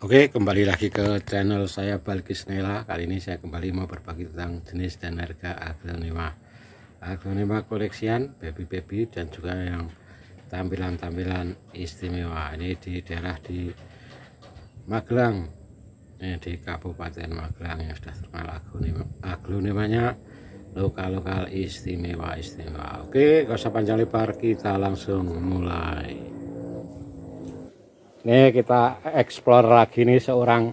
Oke kembali lagi ke channel saya Balkis Nela kali ini saya kembali mau berbagi tentang jenis dan harga aglonema aglonema koleksian baby-baby dan juga yang tampilan-tampilan istimewa ini di daerah di Magelang ini di Kabupaten Magelang yang sudah terkenal aglonema aglonemanya lokal-lokal istimewa-istimewa oke gak usah panjang lebar kita langsung mulai ini kita eksplor lagi nih seorang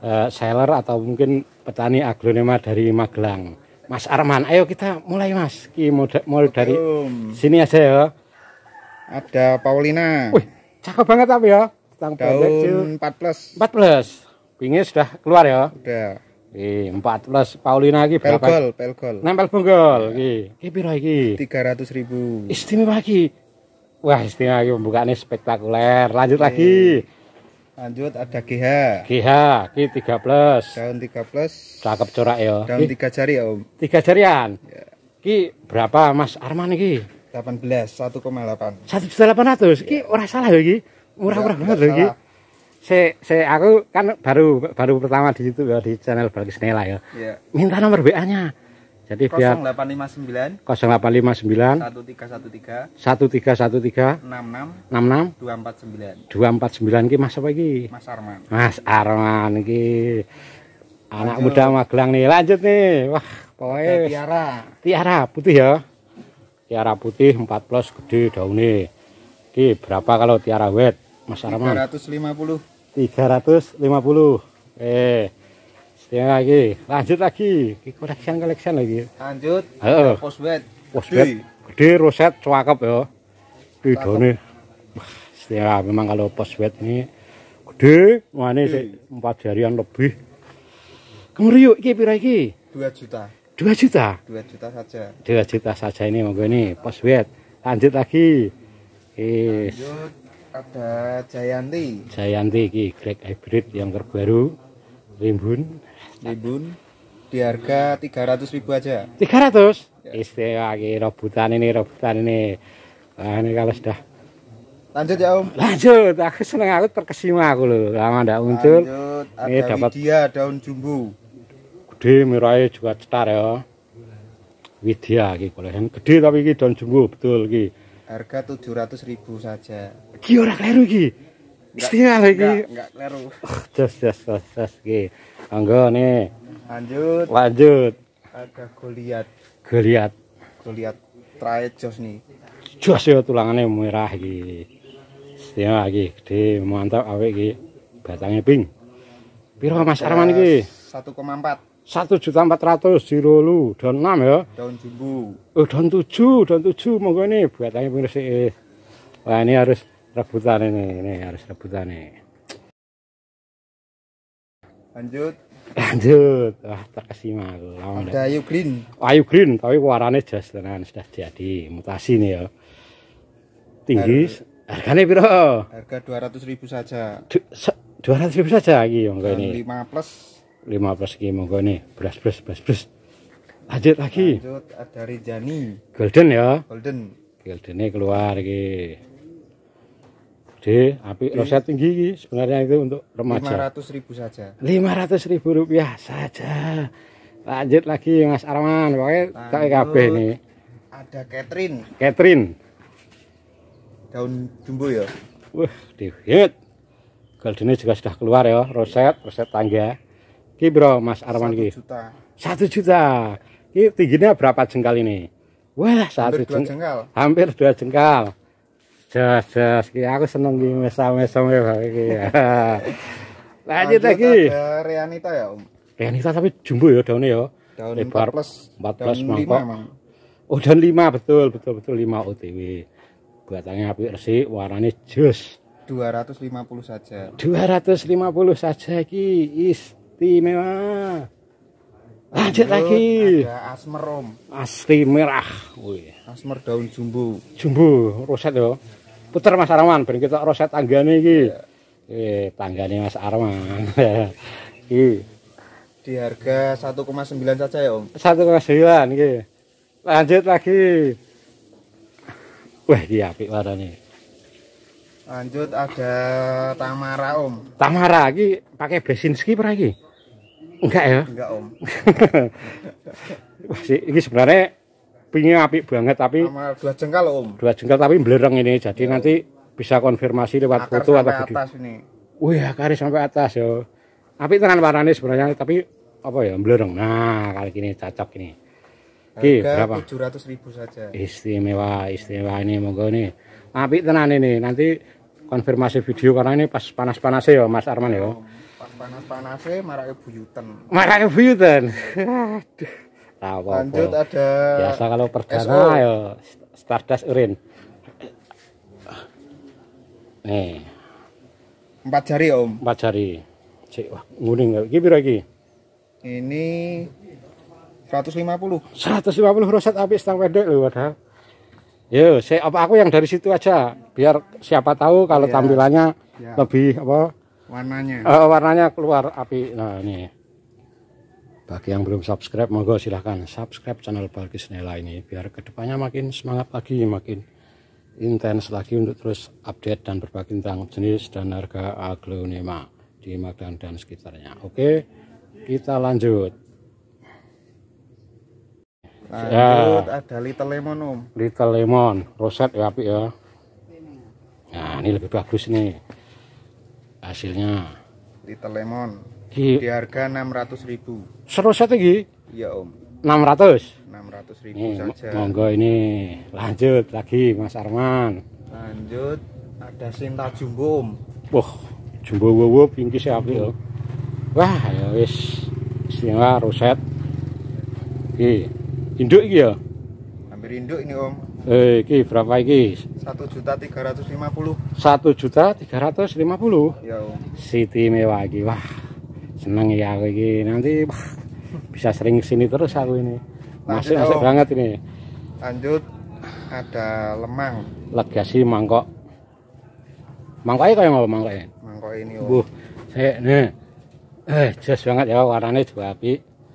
uh, seller atau mungkin petani aglonema dari Magelang. Mas Arman, ayo kita mulai Mas. Ki mulai dari sini aja ya. Ada Paulina. Wih, cakep banget tapi ya. Tang Daun 4 plus. 4 plus. Pingin sudah keluar ya. Sudah. Ki 4 plus Paulina lagi. berapa? Pelgol, pelgol. Nempel bonggol iki. Ki piro iki? ribu. Istimewa lagi. Wah, istimewa iki pembukaannya spektakuler. Lanjut Oke. lagi. Lanjut ada GH. GH, ki tiga plus. Daun tiga plus. Cakep corak ya. Daun tiga 3 jari ya, Om. 3 jarian. Ya. Ki berapa Mas Arman iki? 18, 1,8. 1,800. Ki ya. ora salah ya, Ki Murah-murah banget ya, Ki. Se, se aku kan baru baru pertama di situ ya di channel Balkis Nela ya. ya. Minta nomor WA-nya. Jadi 0859 0859 1313 1313 66 66 249 249 ki Mas apa iki? Mas Arman. Mas Arman iki anak Ayo. muda Magelang nih. Lanjut nih. Wah, pokoknya tiara. Tiara putih ya. Tiara putih 4 plus gede daunnya. Ki berapa kalau tiara wet? Mas Arman. 350. 350. Eh. Ya lagi, lanjut lagi. koleksian koleksian lagi. Lanjut. Heeh. Posbet. Posbet. Gede roset cakep ya. nih Setia memang kalau posbet ini gede, wah ini sih empat jarian lebih. Kemriuk iki pira iki? 2 juta. 2 juta. 2 juta saja. 2 juta saja ini monggo ini posbet. Lanjut lagi. Lanjut ada Jayanti. Jayanti iki Greg hybrid yang terbaru. Rimbun. Rimbun di harga 300 ribu aja. 300? Ya. Istilah ya, lagi rebutan ini, rebutan ini. Nah, ini kalau sudah Lanjut ya Om. Lanjut, aku seneng aku terkesima aku loh. Lama ndak muncul. ini dapat dia daun jumbo. Gede mirai ya, juga cetar ya. Widya iki kolehan gede tapi iki daun jumbo betul iki. Harga ribu saja. Iki ora kleru iki. Istilah lagi. Enggak kleru. Terus oh, terus terus terus iki. Anggo nih. Lanjut. Lanjut. Ada Goliat. Goliat. Goliat trae jos nih. Jos ya tulangane merah iki. Istilah lagi gede mantap awet iki. Batangnya pink. Piro Mas Arman iki? 1,4. satu juta 400 dirolu daun enam ya. Daun jumbo. Oh daun tujuh daun tujuh monggo ini batangnya pink resik. Wah ini harus rebutan ini ini harus rebutan nih lanjut lanjut wah terkesima aku ada ayu green ayu green tapi warnanya jelas tenan sudah jadi mutasi nih ya tinggi Har harganya piro harga dua ratus ribu saja dua ratus ribu saja lagi ya, monggo ini lima plus lima plus lagi monggo ini plus plus plus plus. lanjut lagi lanjut ada rejani, golden ya golden ini keluar lagi gede, api roset tinggi sebenarnya itu untuk remaja. ratus ribu saja. 500 ribu rupiah saja. Lanjut lagi Mas Arman, pokoknya tak ini ini. Ada Catherine. Catherine. Daun jumbo ya. Wah, dihit. ini juga sudah keluar ya, roset, roset tangga. Ki bro, Mas Arman ki. satu juta. satu juta. Ki tingginya berapa jengkal ini? Wah, satu hampir jengkal. jengkal. Hampir dua jengkal jas, jos. Aku seneng di mesa-mesa iki ya. ya. Lanjut lagi. Reanita ya, Om. Reanita tapi jumbo ya daunnya ya. Daun Lebar, eh, plus empat plus mangkok. Oh, daun 5 betul, betul betul 5 OTW. Batangnya api resik, warnanya jos. 250 saja. 250 saja ki istimewa. Lanjut lagi. Ada asmer om. Asli merah. Wih. Asmer daun jumbo. Jumbo, roset ya. Putar Mas Arman ben kita roset tanggane iki. Iya. Eh, nih Mas Arman. Iki di harga 1,9 saja ya, Om. 1,9 iki. Lanjut lagi. Wah, iki apik nih. Lanjut ada Tamara, Om. Tamara iki pakai besin ora iki? Enggak ya? Enggak, Om. Wah, ini sebenarnya pinginnya api banget tapi dua jengkal om dua jengkal tapi belereng ini jadi ya, nanti bisa konfirmasi lewat akar foto atau video atas ini wih akar sampai atas yo Api tenan warnanya sebenarnya tapi apa ya belereng nah kali ini cocok ini Oke, berapa? 700 ribu saja. Istimewa, istimewa ini monggo nih. Api tenan ini. Nanti konfirmasi video karena ini pas panas panas ya Mas Arman ya. Pas panas-panasnya ibu buyuten. Marah ibu Aduh. Rawa Lanjut ada biasa kalau perdana SO. ya Stardust Urin. Nih. Eh. Empat jari Om. Empat jari. Cek wah nguning gak, gimana lagi? Ini 150. 150 roset api stang pendek lu, padahal. Yo, saya apa aku yang dari situ aja biar siapa tahu kalau ya. tampilannya ya. lebih apa warnanya. Uh, warnanya keluar api. Nah, ini. Bagi yang belum subscribe, monggo silahkan subscribe channel Balkis Nela ini. Biar kedepannya makin semangat lagi, makin intens lagi untuk terus update dan berbagi tentang jenis dan harga aglonema di Magelang dan sekitarnya. Oke, kita lanjut. Lanjut, ya. ada Little Lemon Om. Little Lemon, roset ya api ya. Nah, ini lebih bagus nih hasilnya. Little Lemon, di, di harga 600 ribu seru Serusnya lagi Iya om. 600? 600 ribu eh, saja. Monggo ini lanjut lagi Mas Arman. Lanjut ada Sinta Jumbo om. Wah, Jumbo wowo pinggis ya api Wah, ya wis. istimewa roset. Oke. Induk ini ya? Hampir induk ini om. Eh, ini berapa ini 1 juta 350. 1 juta 350. Iya, Om. Siti mewah ini Wah, seneng ya aku ini Nanti wah, bisa sering sini terus aku ini nah, masih asik banget ini lanjut ada lemang legasi mangkok mangkoknya kayak ngapa mangkoknya mangkok ini oh. Buh, saya nih eh jelas banget ya warnanya juga api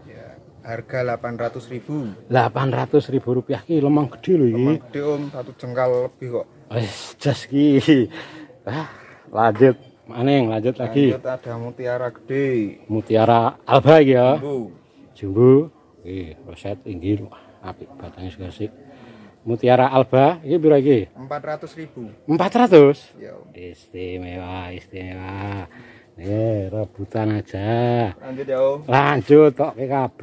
ya, harga ratus ribu delapan ratus ribu rupiah ki lemang gede loh ini lemang gede om satu jengkal lebih kok eh jelas ki ah, lanjut maning lanjut lagi ada mutiara gede mutiara alba ya jumbo nggih roset inggih apik batangnya juga sih, mutiara alba ini empat ratus ribu empat ratus, ya. istimewa istimewa nih rebutan aja lanjut ya om lanjut tok PKB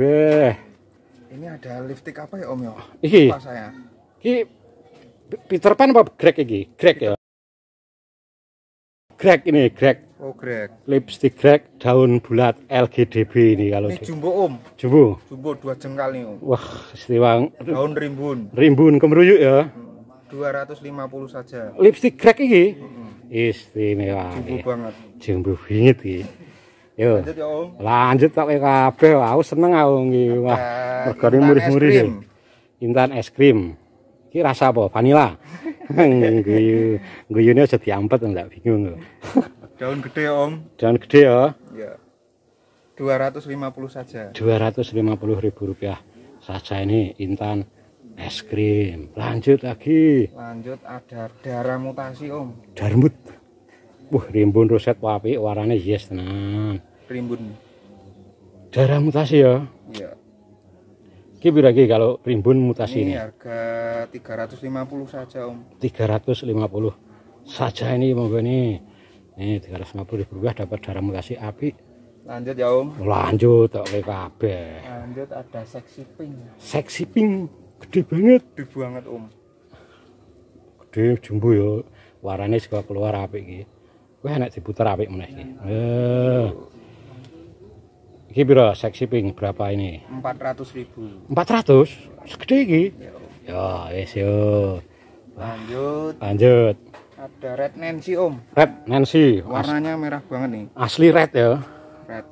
ini ada liftik apa ya om ya iki apa saya iki Peter Pan apa Greg iki Greg ya grek ini grek oh grek lipstick grek daun bulat LGDB ini kalau ini jumbo om jumbo jumbo dua jengkal nih om wah istimewa. daun rimbun rimbun kemeruyuk ya 250 saja lipstick grek ini -hmm. istimewa jumbo ini. banget jumbo banget ini Yo. Lanjut ya, Om. Lanjut kok kabeh. Aku seneng aku iki. Wah, regane murih-murih. Intan es krim. Ki rasa apa? vanilla. guyu Guyunya aja diampet enggak bingung loh daun gede om daun gede ya iya. Dua ratus lima puluh saja Dua ratus lima puluh ribu rupiah saja ini intan es krim lanjut lagi lanjut ada darah mutasi om darmut wah rimbun roset wapi warnanya yes tenang. rimbun darah mutasi ya iya Ki lagi kalau rimbun mutasi ini? ini? harga 350 saja, Om. 350 saja ini monggo ini. Ini 350 di berubah dapat darah mutasi api. Lanjut ya, Om. Lanjut oke kabeh. Lanjut ada seksi pink. Seksi pink gede banget. Gede banget, Om. Gede jumbo ya. Warnanya juga keluar api iki. Kowe enak diputer apik meneh iki. Heeh. Iki seksi ping berapa ini? 400.000. 400? Segede iki. Ya wis yo. Lanjut. Lanjut. Ada red Nancy, Om. Red Nancy. Warnanya merah banget nih. Asli red ya. Red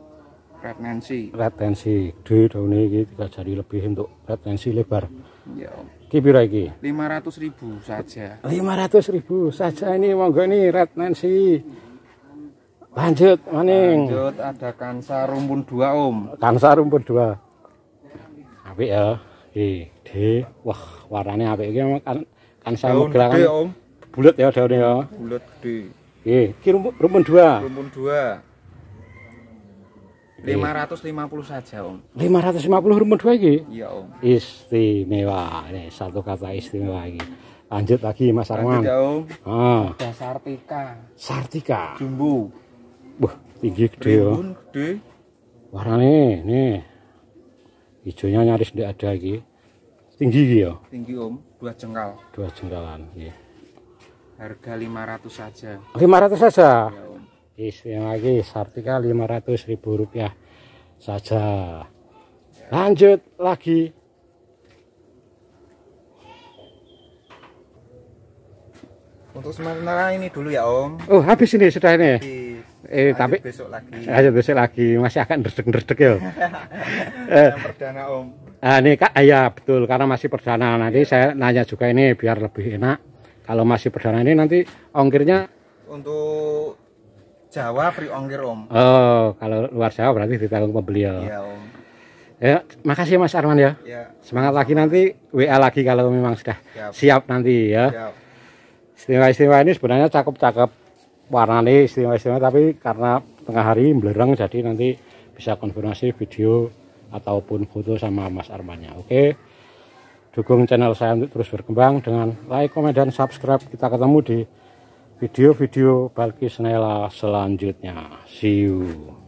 red Nancy. Red Nancy. Gede daun ini kita jari lebih untuk red Nancy lebar. Ya, Om. Iki pira iki? 500.000 saja. ribu saja ini monggo nih red Nancy. Lanjut, maning. Lanjut ada kansa rumpun 2, Om. Kansa rumpun 2. Apik ya. E, D. Wah, warnane apik iki kan kansa gerakan Om. bulat ya daunnya ya. Bulet D. Nggih, iki rumpun, rumpun 2. Rumpun 2. 550 saja, Om. 550 rumpun 2 iki? Iya, Om. Istimewa. Ini satu kata istimewa iki. Lanjut lagi Mas Arman. Lanjut ya, Om. Ah. Ada Sartika. Sartika. Jumbo. Wah, tinggi gede ya. gede. nih. Hijaunya nyaris tidak ada lagi. Tinggi gitu ya. Tinggi Om, dua jengkal. Dua jengkalan, ya. Harga 500 saja. 500 saja. Ya, Om. Is, yang lagi Sartika 500 ribu rupiah saja. Ya. Lanjut lagi. Untuk sementara ini dulu ya Om. Oh, habis ini sudah ini. Habis. Eh, Ayo tapi besok lagi. Ayo besok lagi masih akan derdek-derdek ya. eh, perdana Om. Ah, ini Kak, ya betul karena masih perdana. Nanti iya. saya nanya juga ini biar lebih enak. Kalau masih perdana ini nanti ongkirnya untuk Jawa free ongkir Om. Oh, kalau luar Jawa berarti ditanggung pembeli ya. Iya, Om. Ya, makasih ya, Mas Arman ya. ya. Semangat lagi nanti WA lagi kalau memang sudah siap, siap nanti ya. Siap. Istimewa-istimewa ini sebenarnya cakep-cakep warna nih istimewa-istimewa tapi karena tengah hari belerang jadi nanti bisa konfirmasi video ataupun foto sama Mas Armannya. Oke. Dukung channel saya untuk terus berkembang dengan like, komen dan subscribe. Kita ketemu di video-video Balkis Nela selanjutnya. See you.